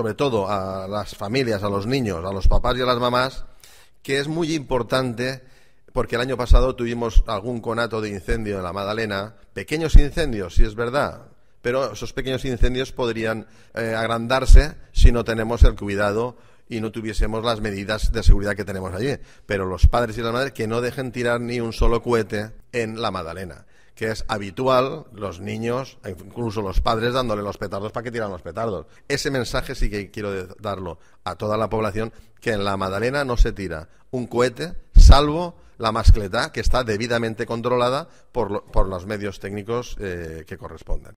sobre todo a las familias, a los niños, a los papás y a las mamás, que es muy importante porque el año pasado tuvimos algún conato de incendio en la Magdalena. pequeños incendios, sí es verdad, pero esos pequeños incendios podrían eh, agrandarse si no tenemos el cuidado y no tuviésemos las medidas de seguridad que tenemos allí. Pero los padres y las madres que no dejen tirar ni un solo cohete en la Madalena, que es habitual los niños, incluso los padres, dándole los petardos para que tiran los petardos. Ese mensaje sí que quiero darlo a toda la población, que en la Madalena no se tira un cohete, salvo la mascletá, que está debidamente controlada por, los medios técnicos eh, que corresponden.